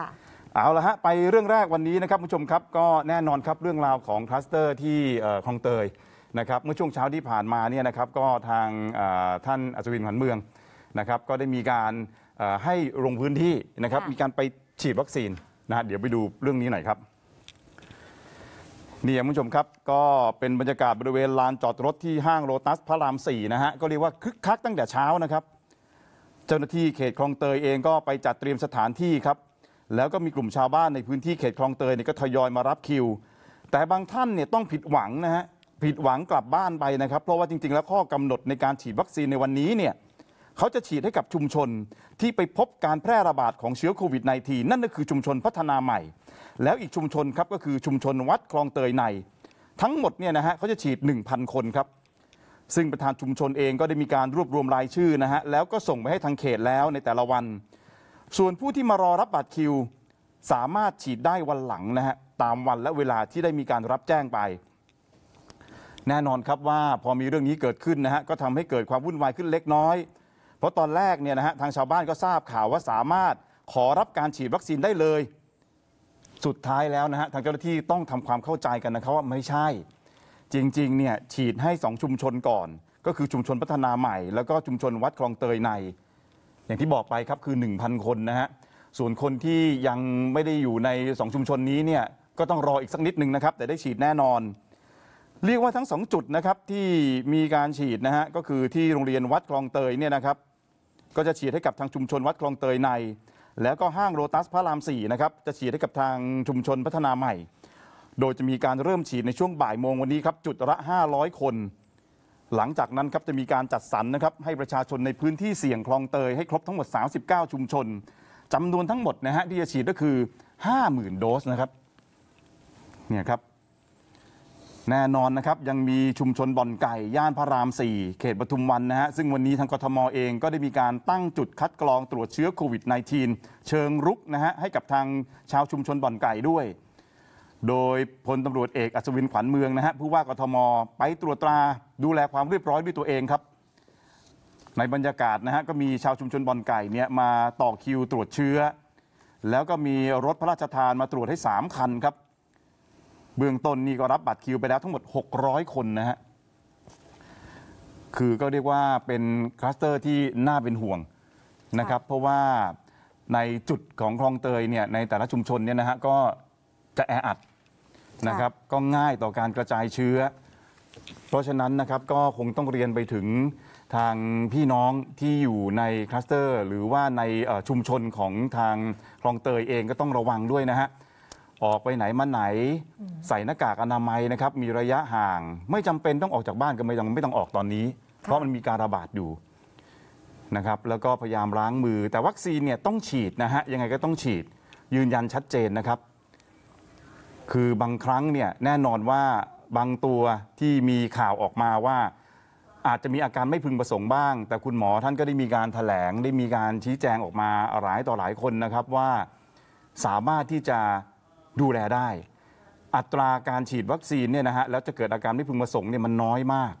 ค่ะเอาละฮะ ไปเรื่องแรกวันนี้นะครับผู้ชมครับ ก็แน่นอนครับเรื่องราวของคลัสเตอร์ที่คลองเตยนะครับเมื่อช่วงเช้าที่ผ่านมาเนี่ยนะครับก็ทางท่านอัศวินขวัญเมืองนะครับก็ได้มีการให้ลงพื้นที่นะครับมีการไปฉีดวัคซีนนะฮะเดี๋ยวไปดูเรื่องนี้หน่อยครับ นี่คุณผู้ชมครับ ก็เป็นบรรยากาศบริเวณลานจอดรถที่ห้างโรตัส พระราม4นะฮะก็เรียกว่าคึกคักตั้งแต่เช้านะครับ เจ้าหน้าที่เขตคลองเตยเองก็ไปจัดเตรียมสถานที่ครับแล้วก็มีกลุ่มชาวบ้านในพื้นที่เขตคลองเตยเนี่ยก็ทยอยมารับคิว แต่บางท่านเนี่ยต้องผิดหวังนะฮะ ผิดหวังกลับบ้านไปนะครับ เพราะว่าจริงๆแล้วข้อกำหนดในการฉีดวัคซีนในวันนี้เนี่ยเขาจะฉีดให้กับชุมชนที่ไปพบการแพร่ระบาดของเชื้อโควิด -19 นั่นก็คือชุมชนพัฒนาใหม่ แล้วอีกชุมชนครับก็คือชุมชนวัดคลองเตยใน ทั้งหมดเนี่ยนะฮะเขาจะฉีด1,000คนครับ ซึ่งประธานชุมชนเองก็ได้มีการรวบรวมรายชื่อนะฮะแล้วก็ส่งไปให้ทางเขตแล้วในแต่ละวันส่วนผู้ที่มารอรับบัตรคิว สามารถฉีดได้วันหลังนะฮะตามวันและเวลาที่ได้มีการรับแจ้งไป แน่นอนครับว่าพอมีเรื่องนี้เกิดขึ้นนะฮะก็ทำให้เกิดความวุ่นวายขึ้นเล็กน้อย เพราะตอนแรกเนี่ยนะฮะทางชาวบ้านก็ทราบข่าวว่าสามารถขอรับการฉีดวัคซีนได้เลย สุดท้ายแล้วนะฮะทางเจ้าหน้าที่ต้องทำความเข้าใจกันนะครับว่าไม่ใช่ จริงๆเนี่ยฉีดให้ 2 ชุมชนก่อน ก็คือชุมชนพัฒนาใหม่ แล้วก็ชุมชนวัดคลองเตยในอย่างที่บอกไปครับคือ 1,000 คนนะฮะส่วนคนที่ยังไม่ได้อยู่ใน2ชุมชนนี้เนี่ยก็ต้องรออีกสักนิดหนึ่งนะครับ แต่ได้ฉีดแน่นอน เรียกว่าทั้ง 2 จุดนะครับที่มีการฉีดนะฮะก็คือที่โรงเรียนวัดคลองเตยเนี่ยนะครับก็จะฉีดให้กับทางชุมชนวัดคลองเตยใน แล้วก็ห้างโรตัสพระราม4นะครับจะฉีดให้กับทางชุมชนพัฒนาใหม่ โดยจะมีการเริ่มฉีดในช่วงบ่ายโมงวันนี้ครับจุดละ500 คนหลังจากนั้นครับจะมีการจัดสรรนะครับให้ประชาชนในพื้นที่เสี่ยงคลองเตย ให้ครบทั้งหมด 39 ชุมชนจำนวนทั้งหมดนะฮะที่จะฉีดก็คือ 50,000 โดสนะครับเนี่ยครับแน่นอนนะครับยังมีชุมชนบ่อนไก่ ย่านพระราม 4 เขตปทุมวันนะฮะซึ่งวันนี้ทางกทมเองก็ได้มีการตั้งจุดคัดกรองตรวจเชื้อโควิด -19 เชิงรุกนะฮะให้กับทางชาวชุมชนบ่อนไก่ด้วยโดยพลตำรวจเอกอัศวินขวัญเมืองนะฮะผู้ว่ากทมไปตรวจตราดูแลความเรียบร้อยด้วยตัวเองครับ ในบรรยากาศนะฮะก็มีชาวชุมชนบอนไก่เนี่ยมาต่อคิวตรวจเชื้อ แล้วก็มีรถพระราชทานมาตรวจให้ 3คันครับ เบื้องต้นนี่ก็รับบัตรคิวไปแล้วทั้งหมด 600 คนนะฮะ คือก็เรียกว่าเป็นคลัสเตอร์ที่น่าเป็นห่วงนะครับเพราะว่าในจุดของคลองเตยเนี่ยในแต่ละชุมชนเนี่ยนะฮะก็จะแออัดนะครับก็ง่ายต่อการกระจายเชื้อเพราะฉะนั้นนะครับก็คงต้องเรียนไปถึงทางพี่น้องที่อยู่ในคลัสเตอร์หรือว่าในชุมชนของทางคลองเตยเองก็ต้องระวังด้วยนะฮะออกไปไหนมาไหน ใส่หน้ากากอนามัยนะครับ มีระยะห่างไม่จำเป็นต้องออกจากบ้านก็ไม่ต้องไม่ต้องออกตอนนี้ เพราะมันมีการระบาดอยู่นะครับแล้วก็พยายามล้างมือ แต่วัคซีนเนี่ยต้องฉีดนะฮะยังไงก็ต้องฉีด ยืนยันชัดเจนนะครับคือบางครั้งเนี่ยแน่นอนว่าบางตัวที่มีข่าวออกมาว่า อาจจะมีอาการไม่พึงประสงค์บ้าง แต่คุณหมอท่านก็ได้มีการถแถลงได้มีการชี้แจงออกมาหลายต่อหลายคนนะครับว่าสามารถที่จะดูแลได้ อัตราการฉีดวัคซีนเนี่ยนะฮะแล้วจะเกิดอาการไม่พึงประสงค์เนี่ยมันน้อยมาก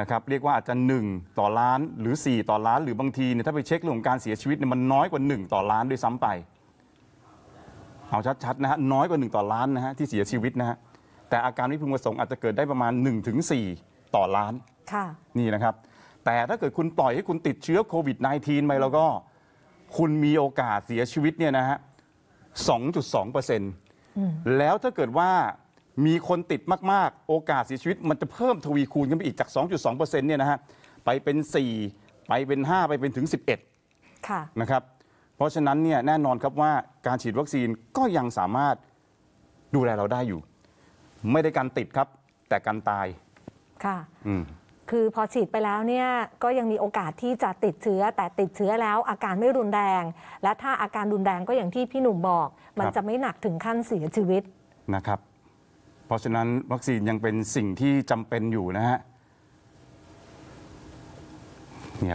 นะครับเรียกว่าอาจจะ 1 ต่อล้านหรือ 4 ต่อล้าน หรือบางทีเนี่ยถ้าไปเช็คเรื่องการเสียชีวิตเนี่ยมันน้อยกว่า 1 ต่อล้านด้วยซ้ำไปเอาชัด ๆนะฮะน้อยกว่า1ต่อ ล้านนะฮะที่เสียชีวิตนะฮะแต่อาการไม่พึงประสงค์อาจจะเกิดได้ประมาณ1-4 ต่อล้านค่ะนี่นะครับแต่ถ้าเกิดคุณปล่อยให้คุณติดเชื้อโควิด -19 ไปแล้วก็ คุณมีโอกาสเสียชีวิตเนี่ยนะฮะสต์แล้วถ้าเกิดว่ามีคนติดมากๆโอกาสเสียชีวิตมันจะเพิ่มทวีคูณขึ้นไปอีกจาก 2.2%เนี่ยนะฮะไปเป็น 4 ไปเป็น 5 ไปเป็นถึง 11ค่ะนะครับเพราะฉะนั้นเนี่ยแน่นอนครับว่าการฉีดวัคซีนก็ยังสามารถดูแลเราได้อยู่ ไม่ได้การติดครับ แต่การตาย ค่ะอืมคือพอฉีดไปแล้วเนี่ยก็ยังมีโอกาสที่จะติดเชื้อแต่ติดเชื้อแล้วอาการไม่รุนแรงและถ้าอาการรุนแรงก็อย่างที่พี่หนุ่มบอก มันจะไม่หนักถึงขั้นเสียชีวิตนะครับ เพราะฉะนั้นวัคซีนยังเป็นสิ่งที่จำเป็นอยู่นะฮะ